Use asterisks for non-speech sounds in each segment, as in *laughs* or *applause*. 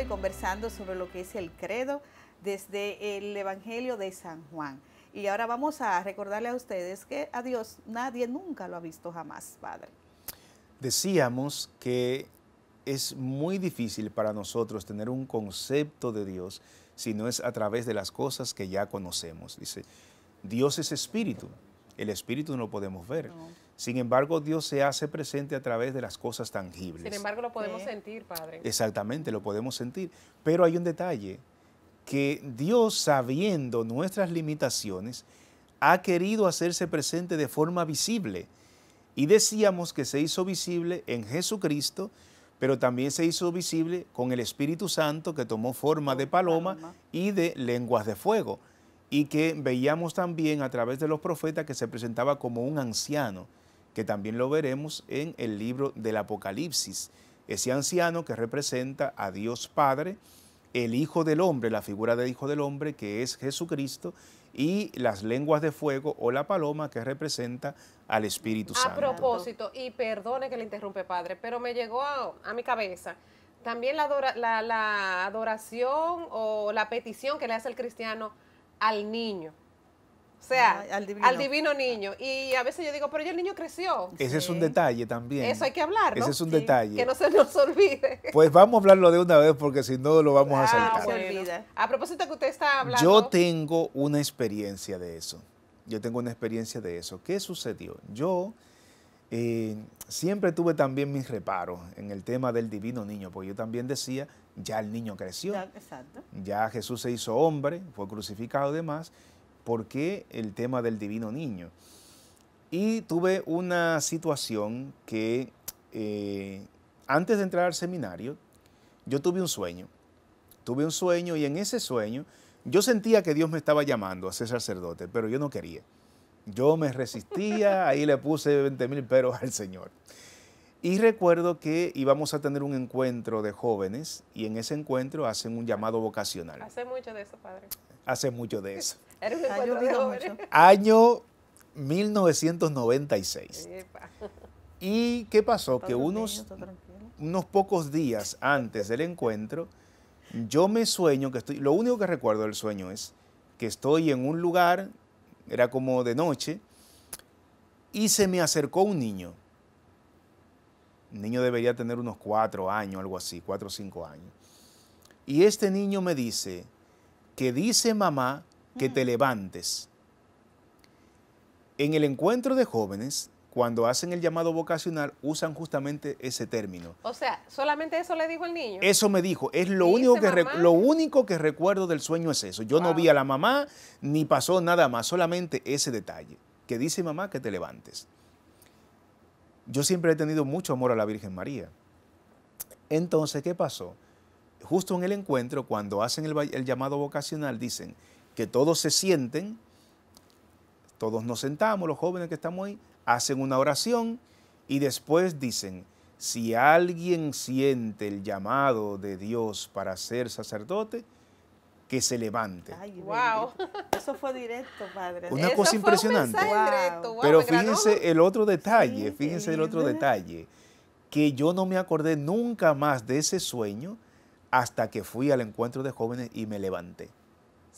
y conversando sobre lo que es el credo desde el Evangelio de San Juan. Y ahora vamos a recordarle a ustedes que a Dios nadie nunca lo ha visto jamás, Padre. Decíamos que es muy difícil para nosotros tener un concepto de Dios si no es a través de las cosas que ya conocemos. Dice, Dios es espíritu. El espíritu no lo podemos ver. Sin embargo, Dios se hace presente a través de las cosas tangibles. Sin embargo, lo podemos sentir, Padre. Exactamente, lo podemos sentir. Pero hay un detalle, que Dios, sabiendo nuestras limitaciones, ha querido hacerse presente de forma visible. Y decíamos que se hizo visible en Jesucristo, pero también se hizo visible con el Espíritu Santo que tomó forma de paloma. y de lenguas de fuego. Y que veíamos también a través de los profetas que se presentaba como un anciano que también lo veremos en el libro del Apocalipsis. Ese anciano que representa a Dios Padre, el Hijo del Hombre, la figura del Hijo del Hombre, que es Jesucristo, y las lenguas de fuego o la paloma que representa al Espíritu Santo. A propósito, y perdone que le interrumpe, Padre, pero me llegó a, mi cabeza también la, la adoración o la petición que le hace el cristiano al niño. O sea, al, divino. niño. Y a veces yo digo, pero ya el niño creció. Ese es un detalle también. Eso hay que hablar, Ese es un detalle. Que no se nos olvide. Pues vamos a hablarlo de una vez porque si no lo vamos a ah, saltar. se A propósito que usted está hablando. Yo tengo una experiencia de eso. Yo tengo una experiencia de eso. ¿Qué sucedió? Yo eh, siempre tuve también mis reparos en el tema del divino niño, porque yo también decía, ya el niño creció. exacto. Ya Jesús se hizo hombre, fue crucificado y demás por qué el tema del divino niño. Y tuve una situación que eh, antes de entrar al seminario, yo tuve un sueño. Tuve un sueño y en ese sueño yo sentía que Dios me estaba llamando a ser sacerdote, pero yo no quería. Yo me resistía, *laughs* ahí le puse 20 mil peros al Señor. Y recuerdo que íbamos a tener un encuentro de jóvenes y en ese encuentro hacen un llamado vocacional. Hace mucho de eso, padre. Hace mucho de eso. Año 1996. ¿Y qué pasó? Que unos, unos pocos días antes del encuentro, yo me sueño que estoy, lo único que recuerdo del sueño es que estoy en un lugar, era como de noche, y se me acercó un niño. niño debería tener unos cuatro años, algo así, cuatro o cinco años. Y este niño me dice que dice mamá que te levantes. En el encuentro de jóvenes, cuando hacen el llamado vocacional, usan justamente ese término. O sea, solamente eso le dijo el niño. Eso me dijo, es lo, único que, lo único que recuerdo del sueño es eso. Yo no vi a la mamá ni pasó nada más, solamente ese detalle, que dice mamá que te levantes. Yo siempre he tenido mucho amor a la Virgen María. Entonces, ¿qué pasó? Justo en el encuentro, cuando hacen el llamado vocacional, dicen, que todos se sienten, todos nos sentamos, los jóvenes que estamos ahí, hacen una oración y después dicen, si alguien siente el llamado de Dios para ser sacerdote, que se levante. wow. Eso fue directo, padre. Una cosa impresionante. Pero fíjense el otro detalle, fíjense el otro ¿eh? detalle, que yo no me acordé nunca más de ese sueño hasta que fui al encuentro de jóvenes y me levanté.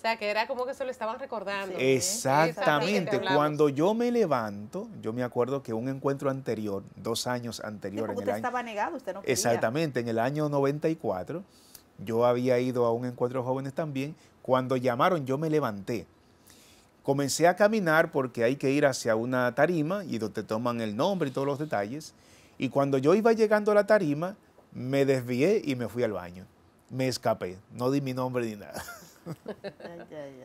O sea, que era como que se lo estaban recordando. Exactamente. Cuando yo me levanto, yo me acuerdo que un encuentro anterior, dos años anterior. en usted estaba negado, usted no Exactamente, en el año 94, yo había ido a un encuentro de jóvenes también. Cuando llamaron, yo me levanté. Comencé a caminar porque hay que ir hacia una tarima y donde toman el nombre y todos los detalles. Y cuando yo iba llegando a la tarima, me desvié y me fui al baño. Me escapé. No di mi nombre ni nada. *laughs*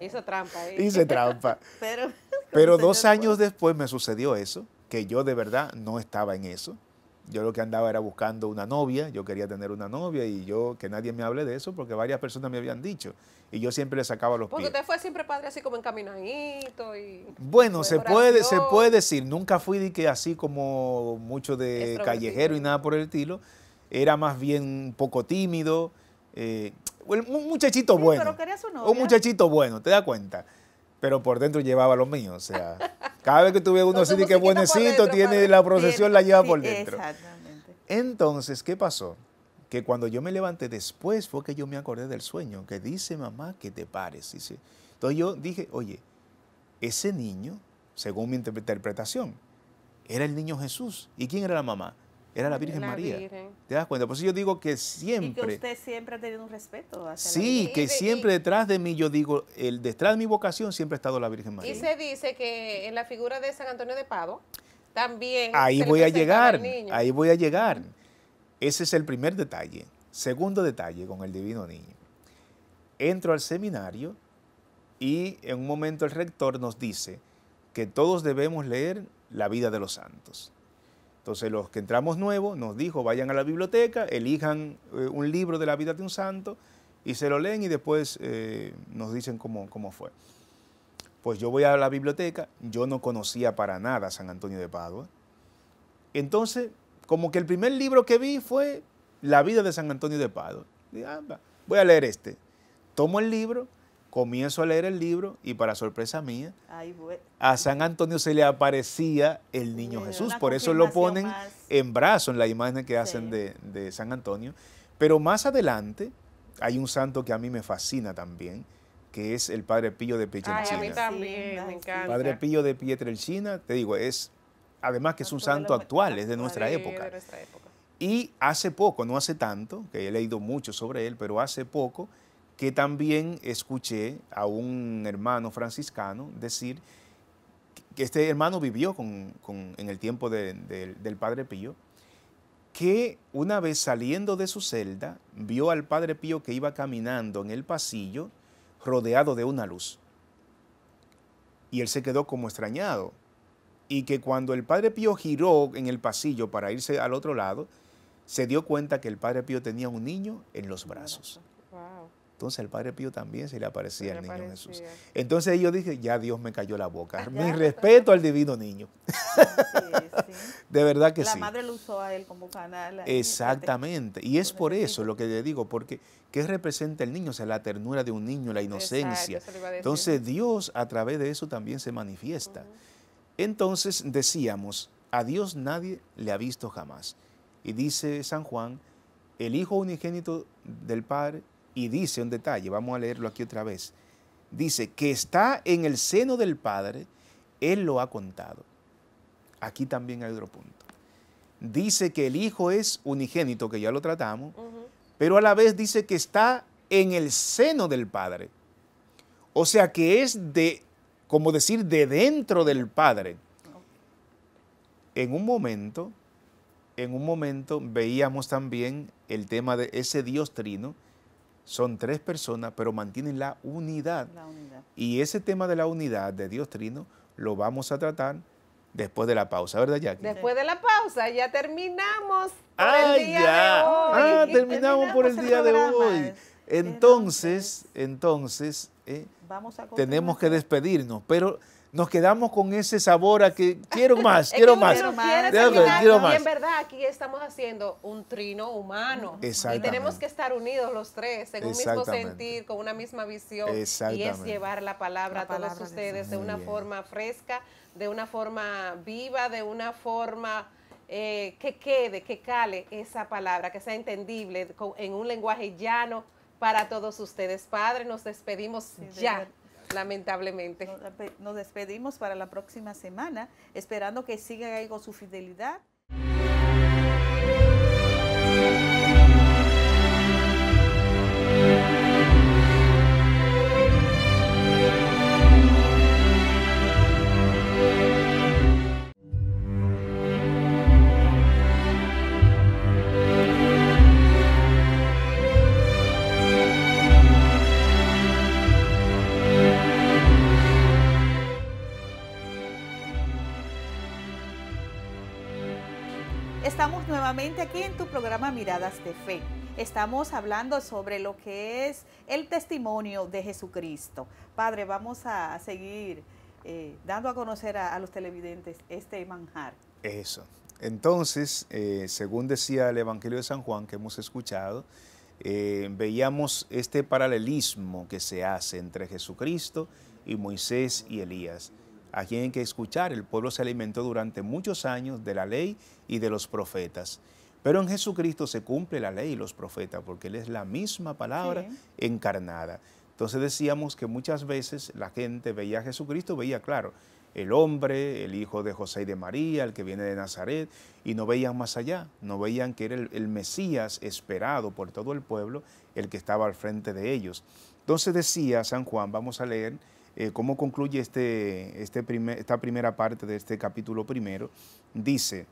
Hizo trampa. ¿eh? Hice trampa. *laughs* Pero, Pero dos años después me sucedió eso, que yo de verdad no estaba en eso. Yo lo que andaba era buscando una novia, yo quería tener una novia y yo que nadie me hable de eso porque varias personas me habían dicho y yo siempre le sacaba los pies. Porque usted fue siempre padre así como encaminadito y Bueno, se puede se puede decir, nunca fui de que así como mucho de callejero y nada por el estilo, era más bien un poco tímido, eh, un muchachito bueno. Un muchachito bueno, te das cuenta. Pero por dentro llevaba lo mío. O sea, cada vez que tuve uno así de que buenecito, tiene la procesión, la lleva por dentro. Exactamente. Entonces, ¿qué pasó? Que cuando yo me levanté después fue que yo me acordé del sueño, que dice mamá que te pares. Entonces yo dije, oye, ese niño, según mi interpretación, era el niño Jesús. ¿Y quién era la mamá? era la Virgen María. ¿Te das cuenta? Por eso yo digo que siempre... Y que usted siempre ha tenido un respeto hacia Sí, que siempre detrás de mí, yo digo, el, detrás de mi vocación siempre ha estado la Virgen María. Y se dice que en la figura de San Antonio de Pado, también... Ahí voy a llegar, ahí voy a llegar. Ese es el primer detalle. Segundo detalle con el Divino Niño. Entro al seminario y en un momento el rector nos dice que todos debemos leer la vida de los santos. Entonces los que entramos nuevos nos dijo, vayan a la biblioteca, elijan eh, un libro de la vida de un santo y se lo leen y después eh, nos dicen cómo, cómo fue. Pues yo voy a la biblioteca, yo no conocía para nada a San Antonio de Padua. Entonces, como que el primer libro que vi fue La vida de San Antonio de Padua. voy a leer este. Tomo el libro comienzo a leer el libro y para sorpresa mía, a San Antonio se le aparecía el niño Jesús. Por eso lo ponen en brazo en la imagen que hacen de, San Antonio. Pero más adelante hay un santo que a mí me fascina también, que es el Padre Pío de Pietrelcina. a mí también, me encanta. Padre Pío de Pietrelcina, te digo, es, además que es un santo actual, es de nuestra época. Y hace poco, no hace tanto, que he leído mucho sobre él, pero hace poco que también escuché a un hermano franciscano decir que este hermano vivió con, en el tiempo del Padre Pío, que una vez saliendo de su celda vio al Padre Pío que iba caminando en el pasillo rodeado de una luz. Y él se quedó como extrañado. Y que cuando el Padre Pío giró en el pasillo para irse al otro lado, se dio cuenta que el Padre Pío tenía un niño en los brazos. Entonces el Padre Pío también se le aparecía al niño Jesús. Entonces yo dije, ya Dios me cayó la boca. Ah, Mi respeto al divino niño. *laughs* De verdad que sí. La madre lo usó a él como canal. Este, Exactamente. Y es por eso lo que le digo, porque ¿qué representa el niño? O sea, la ternura de un niño, la inocencia. Entonces Dios a través de eso también se manifiesta. Entonces decíamos, a Dios nadie le ha visto jamás. Y dice San Juan, el Hijo unigénito del Padre y dice un detalle, vamos a leerlo aquí otra vez. Dice, que está en el seno del Padre, Él lo ha contado. Aquí también hay otro punto. Dice que el Hijo es unigénito, que ya lo tratamos, pero a la vez dice que está en el seno del Padre. O sea que es de, como decir, de dentro del Padre. En un momento, en un momento veíamos también el tema de ese Dios trino, son tres personas, pero mantienen la unidad. Y ese tema de la unidad de Dios Trino lo vamos a tratar después de la pausa, ¿verdad, Jackie? Después de la pausa, ya terminamos por el ah, día ya. de hoy. Ah, terminamos, por el, día de hoy. Entonces, entonces, eh, tenemos que despedirnos, pero nos quedamos con ese sabor a que quiero más, *laughs* quiero más. Quiero más. Y en verdad aquí estamos haciendo un trino humano. Y tenemos que estar unidos los tres, en un mismo sentir, con una misma visión. Y es llevar la palabra a todos ustedes de una forma fresca, de una forma viva, de una forma... Eh, que quede, que cale esa palabra, que sea entendible en un lenguaje llano para todos ustedes. Padre, nos despedimos ya. Lamentablemente. Nos, despedimos para la próxima semana, esperando que siga ahí con su fidelidad. aquí en tu programa Miradas de Fe. Estamos hablando sobre lo que es el testimonio de Jesucristo. Padre, vamos a seguir eh, dando a conocer a, los televidentes este manjar. Eso. Entonces, eh, según decía el Evangelio de San Juan que hemos escuchado, eh, veíamos este paralelismo que se hace entre Jesucristo y Moisés y Elías a hay que escuchar. El pueblo se alimentó durante muchos años de la ley y de los profetas. Pero en Jesucristo se cumple la ley y los profetas, porque Él es la misma palabra encarnada. Entonces decíamos que muchas veces la gente veía a Jesucristo, veía, claro, el hombre, el hijo de José y de María, el que viene de Nazaret, y no veían más allá, no veían que era el, el Mesías esperado por todo el pueblo, el que estaba al frente de ellos. Entonces decía San Juan, vamos a leer eh, cómo concluye este, este esta primera parte de este capítulo primero, dice,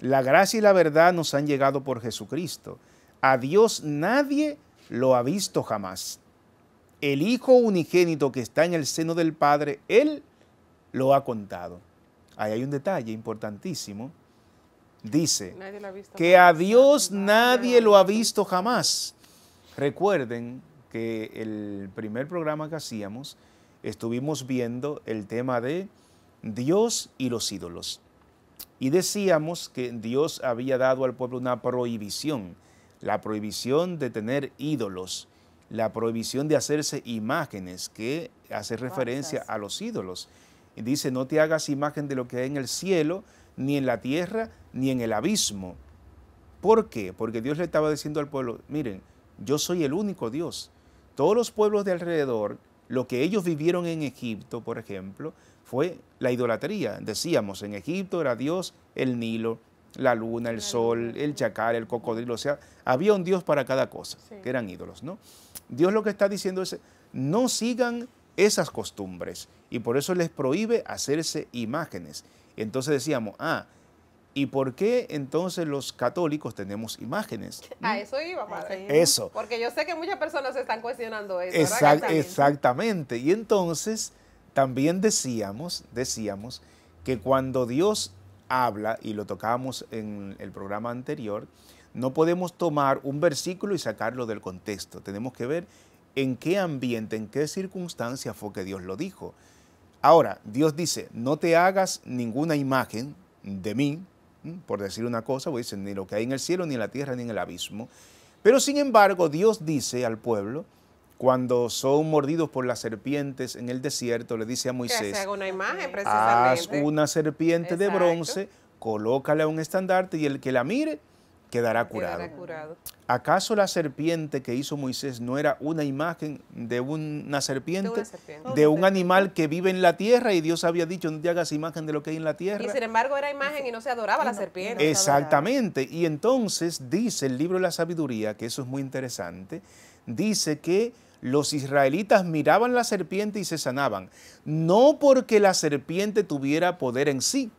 la gracia y la verdad nos han llegado por Jesucristo. A Dios nadie lo ha visto jamás. El Hijo unigénito que está en el seno del Padre, Él lo ha contado. Ahí hay un detalle importantísimo. Dice que a Dios nadie lo ha visto jamás. Recuerden que el primer programa que hacíamos estuvimos viendo el tema de Dios y los ídolos. Y decíamos que Dios había dado al pueblo una prohibición, la prohibición de tener ídolos, la prohibición de hacerse imágenes que hace referencia a los ídolos. dice, no te hagas imagen de lo que hay en el cielo, ni en la tierra, ni en el abismo. ¿Por qué? Porque Dios le estaba diciendo al pueblo, miren, yo soy el único Dios. Todos los pueblos de alrededor lo que ellos vivieron en Egipto, por ejemplo, fue la idolatría. Decíamos, en Egipto era Dios el Nilo, la luna, el sol, el chacal, el cocodrilo. O sea, había un Dios para cada cosa, que eran ídolos, ¿no? Dios lo que está diciendo es, no sigan esas costumbres. Y por eso les prohíbe hacerse imágenes. Entonces decíamos, ah, ¿Y por qué entonces los católicos tenemos imágenes? A eso iba, Eso. Porque yo sé que muchas personas se están cuestionando eso. exactamente. Y entonces también decíamos, decíamos que cuando Dios habla, y lo tocábamos en el programa anterior, no podemos tomar un versículo y sacarlo del contexto. Tenemos que ver en qué ambiente, en qué circunstancia fue que Dios lo dijo. Ahora, Dios dice, no te hagas ninguna imagen de mí, por decir una cosa, pues dicen ni lo que hay en el cielo, ni en la tierra, ni en el abismo. Pero sin embargo, Dios dice al pueblo, cuando son mordidos por las serpientes en el desierto, le dice a Moisés, una haz una serpiente de bronce, colócala un estandarte y el que la mire, quedará curado. ¿Acaso la serpiente que hizo Moisés no era una imagen de una serpiente? De, un animal que vive en la tierra y Dios había dicho, no te hagas imagen de lo que hay en la tierra. Y sin embargo era imagen y no se adoraba la serpiente. Exactamente. Y entonces dice el libro de la sabiduría, que eso es muy interesante, dice que los israelitas miraban la serpiente y se sanaban, no porque la serpiente tuviera poder en sí,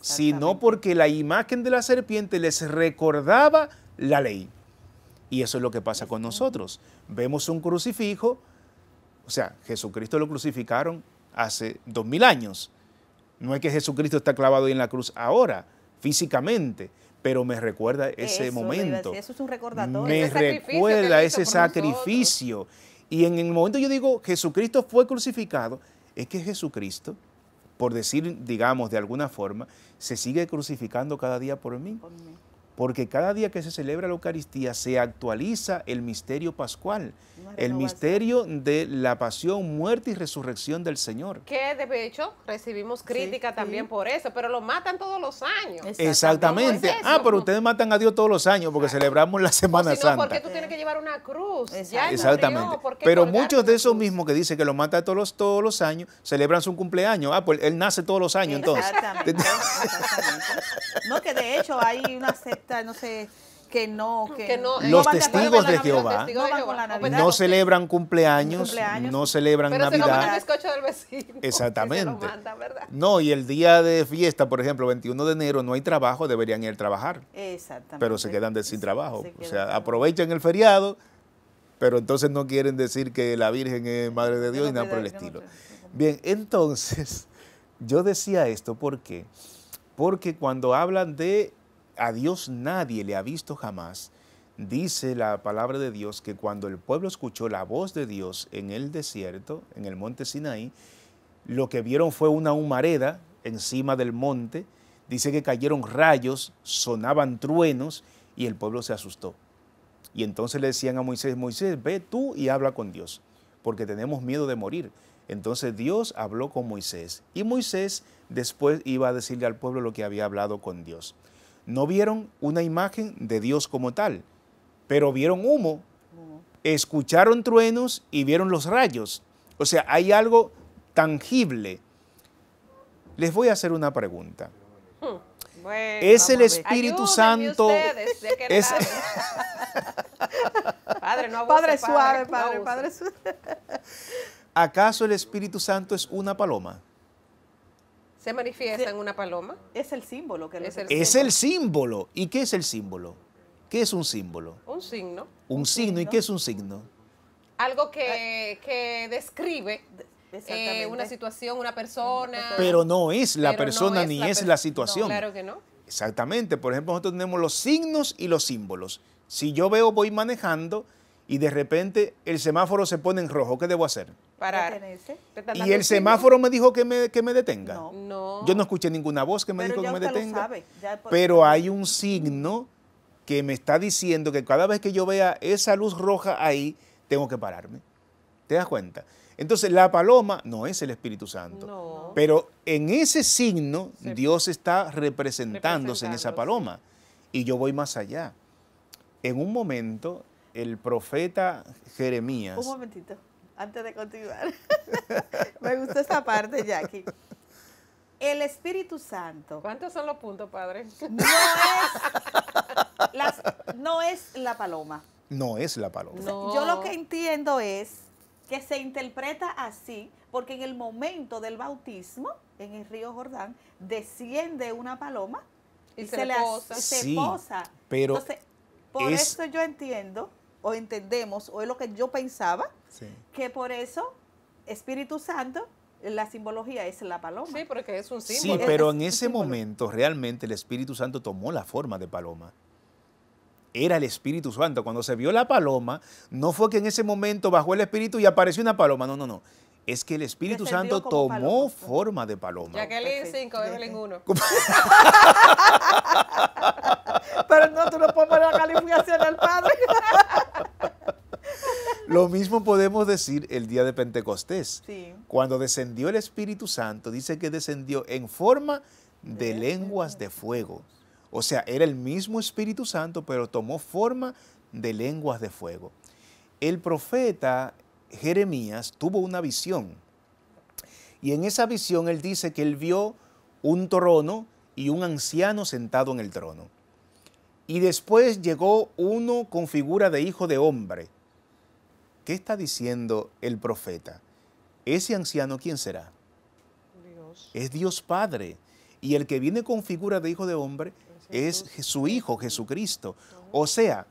sino porque la imagen de la serpiente les recordaba la ley. Y eso es lo que pasa con nosotros. Vemos un crucifijo, o sea, Jesucristo lo crucificaron hace dos mil años. No es que Jesucristo está clavado ahí en la cruz ahora, físicamente, pero me recuerda ese momento. eso es un recordatorio. Me recuerda ese sacrificio. Y en el momento yo digo, Jesucristo fue crucificado, es que Jesucristo por decir, digamos, de alguna forma, se sigue crucificando cada día por mí porque cada día que se celebra la Eucaristía se actualiza el misterio pascual, el misterio de la pasión, muerte y resurrección del Señor. Que de hecho recibimos crítica también por eso, pero lo matan todos los años. Exactamente. ah, pero ustedes matan a Dios todos los años porque celebramos la Semana Santa. si no, Santa. Porque tú tienes que llevar una cruz. Exactamente. pero muchos de esos mismos que dicen que lo matan todos los, todos los años celebran su cumpleaños. Ah, pues él nace todos los años entonces. Exactamente. *laughs* No, que de hecho hay una no sé, que no, que, los, testigos de Jehová, no, celebran cumpleaños, no celebran pero Navidad. Se vecino. Exactamente. No, y el día de fiesta, por ejemplo, 21 de enero, no hay trabajo, deberían ir a trabajar. Exactamente. Pero se quedan de sin trabajo. o sea, aprovechan el feriado, pero entonces no quieren decir que la Virgen es madre de Dios y nada por el estilo. Bien, entonces, *laughs* yo decía esto qué? porque cuando hablan de a Dios nadie le ha visto jamás. Dice la palabra de Dios que cuando el pueblo escuchó la voz de Dios en el desierto, en el monte Sinaí, lo que vieron fue una humareda encima del monte. Dice que cayeron rayos, sonaban truenos y el pueblo se asustó. Y entonces le decían a Moisés, Moisés, ve tú y habla con Dios, porque tenemos miedo de morir. Entonces Dios habló con Moisés y Moisés después iba a decirle al pueblo lo que había hablado con Dios no vieron una imagen de Dios como tal, pero vieron humo, escucharon truenos y vieron los rayos. O sea, hay algo tangible. Les voy a hacer una pregunta. es el Espíritu Santo. *laughs* padre, no padre, suave, padre suave. ¿Acaso el Espíritu Santo es una paloma? se manifiesta en una paloma. Es el símbolo que es el, es el símbolo. ¿Y qué es el símbolo? ¿Qué es un símbolo? Un signo. Un, signo. ¿Y qué es un signo? Algo que, ah. describe eh, una situación, una persona. Pero no es la persona ni es la situación. claro que no. Exactamente. Por ejemplo, nosotros tenemos los signos y los símbolos. Si yo veo voy manejando y de repente el semáforo se pone en rojo, ¿qué debo hacer? ¿Y el semáforo me dijo que me, que me detenga? Yo no escuché ninguna voz que me dijo que me detenga. Pero hay un signo que me está diciendo que cada vez que yo vea esa luz roja ahí, tengo que pararme. ¿Te das cuenta? Entonces, la paloma no es el Espíritu Santo. Pero en ese signo, Dios está representándose en esa paloma. Y yo voy más allá. En un momento, el profeta Jeremías. Un momentito antes de continuar. *laughs* Me gusta esa parte, Jackie. El Espíritu Santo. ¿Cuántos son los puntos, padre? No es, la paloma. No es la paloma. Yo lo que entiendo es que se interpreta así porque en el momento del bautismo, en el río Jordán, desciende una paloma y, se, le posa. Se posa. Pero por eso yo entiendo o entendemos, o es lo que yo pensaba, que por eso Espíritu Santo la simbología es la paloma. Sí, porque es un símbolo. Sí, pero en ese momento realmente el Espíritu Santo tomó la forma de paloma. Era el Espíritu Santo. Cuando se vio la paloma, no fue que en ese momento bajó el Espíritu y apareció una paloma. No, no, no. Es que el Espíritu Santo tomó pues. forma de paloma. Ya que Jacqueline 5, en uno. *laughs* pero no, tú no puedes poner la calificación al Padre. *laughs* Lo mismo podemos decir el día de Pentecostés. Cuando descendió el Espíritu Santo, dice que descendió en forma de lenguas de fuego. O sea, era el mismo Espíritu Santo, pero tomó forma de lenguas de fuego. El profeta Jeremías tuvo una visión. Y en esa visión él dice que él vio un trono y un anciano sentado en el trono. Y después llegó uno con figura de hijo de hombre. ¿Qué está diciendo el profeta? Ese anciano, ¿quién será? Es Dios Padre. Y el que viene con figura de hijo de hombre es, su Hijo, Jesucristo. O sea,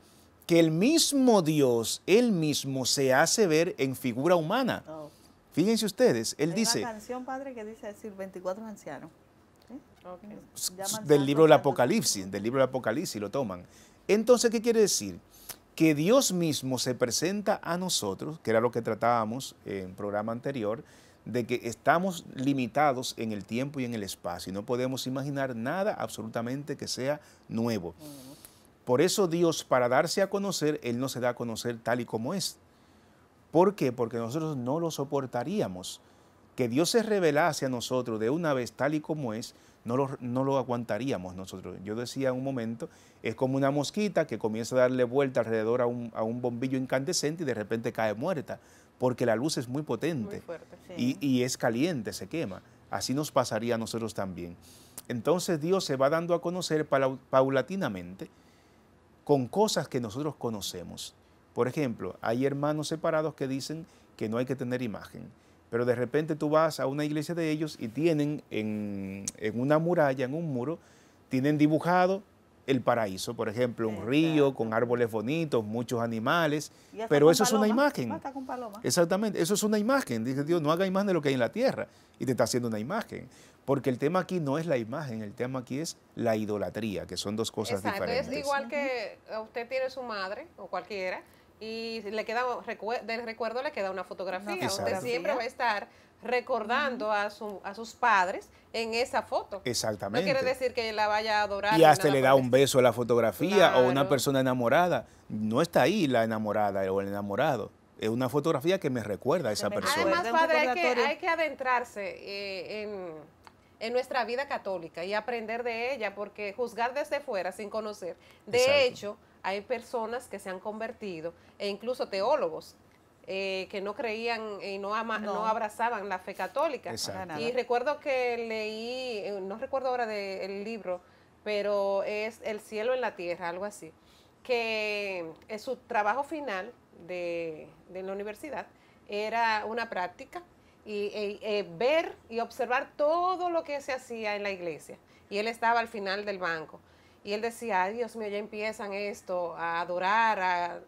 que el mismo Dios, él mismo, se hace ver en figura humana. Oh. Fíjense ustedes, él dice... Una canción, padre, que dice decir 24 ancianos. Del libro del Apocalipsis, del libro del Apocalipsis lo toman. Entonces, ¿qué quiere decir? Que Dios mismo se presenta a nosotros, que era lo que tratábamos en el programa anterior, de que estamos limitados en el tiempo y en el espacio no podemos imaginar nada absolutamente que sea nuevo. Por eso Dios, para darse a conocer, Él no se da a conocer tal y como es. ¿Por qué? Porque nosotros no lo soportaríamos que Dios se revelase a nosotros de una vez tal y como es, no lo, aguantaríamos nosotros. Yo decía un momento, es como una mosquita que comienza a darle vuelta alrededor a un, bombillo incandescente y de repente cae muerta, porque la luz es muy potente y, es caliente, se quema. Así nos pasaría a nosotros también. Entonces Dios se va dando a conocer paulatinamente con cosas que nosotros conocemos. Por ejemplo, hay hermanos separados que dicen que no hay que tener imagen pero de repente tú vas a una iglesia de ellos y tienen en, una muralla, en un muro, tienen dibujado el paraíso, por ejemplo, un río con árboles bonitos, muchos animales, pero eso es una imagen. Exactamente, eso es una imagen. Dice Dios, no haga imagen de lo que hay en la tierra y te está haciendo una imagen. Porque el tema aquí no es la imagen, el tema aquí es la idolatría, que son dos cosas diferentes. Es igual que eh, usted tiene su madre o cualquiera y le queda del recuerdo le queda una fotografía. Usted siempre va a estar recordando a, sus padres en esa foto. Exactamente. No quiere decir que la vaya a adorar. Y hasta le da un beso a la fotografía o una persona enamorada. No está ahí la enamorada o el enamorado. Es una fotografía que me recuerda a esa persona. Además, padre, hay que, hay que adentrarse eh, en nuestra vida católica y aprender de ella, porque juzgar desde fuera sin conocer, de hecho, hay personas que se han convertido, e incluso teólogos, eh, que no creían y no, ama, no. abrazaban la fe católica. Y recuerdo que leí, eh, no recuerdo ahora del libro, pero es El cielo en la tierra, algo así, que su trabajo final de, la universidad era una práctica y e, e ver y observar todo lo que se hacía en la iglesia. Y él estaba al final del banco. Y él decía, Dios mío, ya empiezan esto, a adorar, a...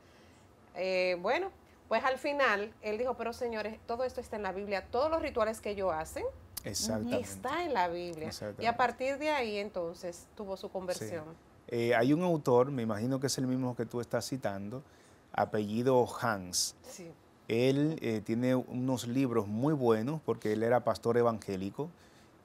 Eh, bueno, pues al final él dijo, pero señores, todo esto está en la Biblia, todos los rituales que yo hacen está en la Biblia. Y a partir de ahí entonces tuvo su conversión. Eh, hay un autor, me imagino que es el mismo que tú estás citando, apellido Hans. Él eh, tiene unos libros muy buenos porque él era pastor evangélico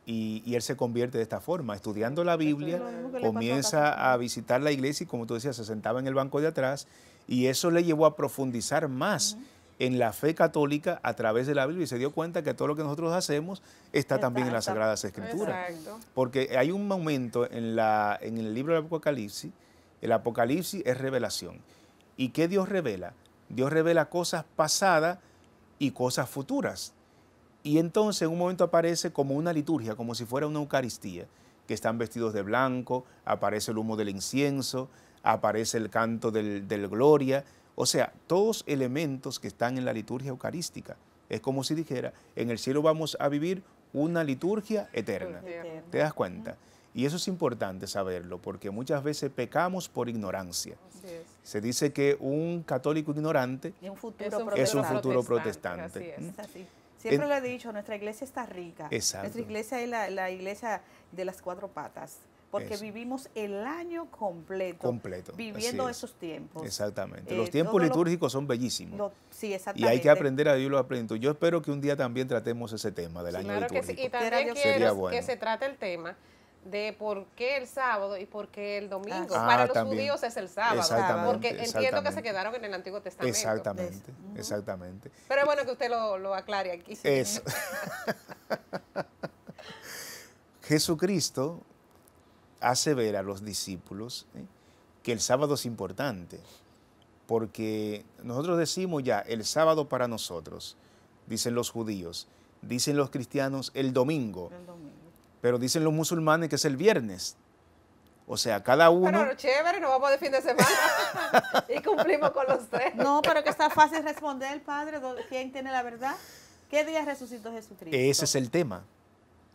y, él se convierte de esta forma, estudiando la Biblia, comienza a visitar la iglesia y como tú decías, se sentaba en el banco de atrás y eso le llevó a profundizar más en la fe católica a través de la Biblia y se dio cuenta que todo lo que nosotros hacemos está también en las Sagradas Escrituras. Porque hay un momento en el libro del Apocalipsis, el Apocalipsis es revelación. ¿Y qué Dios revela? Dios revela cosas pasadas y cosas futuras. Y entonces en un momento aparece como una liturgia, como si fuera una Eucaristía, que están vestidos de blanco, aparece el humo del incienso, aparece el canto del, gloria, o sea, todos elementos que están en la liturgia eucarística. Es como si dijera, en el cielo vamos a vivir una liturgia eterna. ¿Te das cuenta? Y eso es importante saberlo, porque muchas veces pecamos por ignorancia. Se dice que un católico ignorante es un futuro protestante. ¿Mm? Siempre lo he dicho, nuestra iglesia está rica. Exacto. Nuestra iglesia es la, iglesia de las cuatro patas porque vivimos el año completo, completo viviendo esos tiempos. Exactamente. Eh, los tiempos litúrgicos son bellísimos. sí, exactamente. Y hay que aprender a lo aprendiendo. Yo espero que un día también tratemos ese tema del año año claro Que sí. Y también quiero que se trate el tema de por qué el sábado y por qué el domingo. Ah, para los judíos es el sábado, porque entiendo que se quedaron en el Antiguo Testamento. Exactamente, exactamente. Pero bueno que usted lo, aclare aquí. Eso. *laughs* Jesucristo hace ver a los discípulos ¿eh? que el sábado es importante, porque nosotros decimos ya el sábado para nosotros, dicen los judíos, dicen los cristianos el domingo. El domingo pero dicen los musulmanes que es el viernes. O sea, cada uno... Pero chévere, nos vamos de fin de semana *laughs* y cumplimos con los tres. No, pero que está fácil responder, Padre, ¿quién tiene la verdad? ¿Qué día resucitó Jesucristo? Ese es el tema,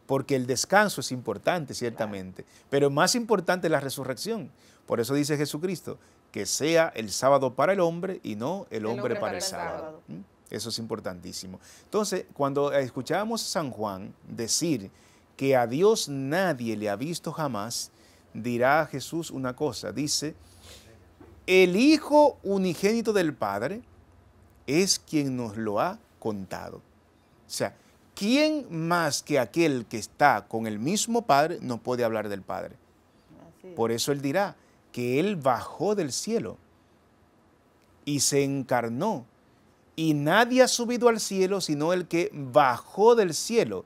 porque el descanso es importante, ciertamente, pero más importante es la resurrección. Por eso dice Jesucristo, que sea el sábado para el hombre y no el, hombre, para, el, sábado. sábado. ¿Mm? Eso es importantísimo. Entonces, cuando escuchábamos a San Juan decir que a Dios nadie le ha visto jamás, dirá Jesús una cosa. Dice, el Hijo unigénito del Padre es quien nos lo ha contado. O sea, ¿quién más que aquel que está con el mismo Padre no puede hablar del Padre? Por eso él dirá que él bajó del cielo y se encarnó. Y nadie ha subido al cielo sino el que bajó del cielo,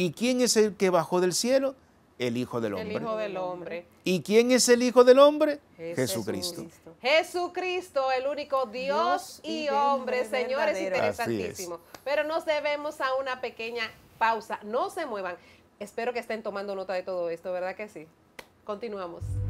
¿Y quién es el que bajó del cielo? El Hijo del Hombre. El Hijo del Hombre. ¿Y quién es el Hijo del Hombre? Jesucristo. Jesucristo. el único Dios, y hombre, hombre señores, interesantísimo. Pero nos debemos a una pequeña pausa. No se muevan. Espero que estén tomando nota de todo esto, ¿verdad que sí? Continuamos.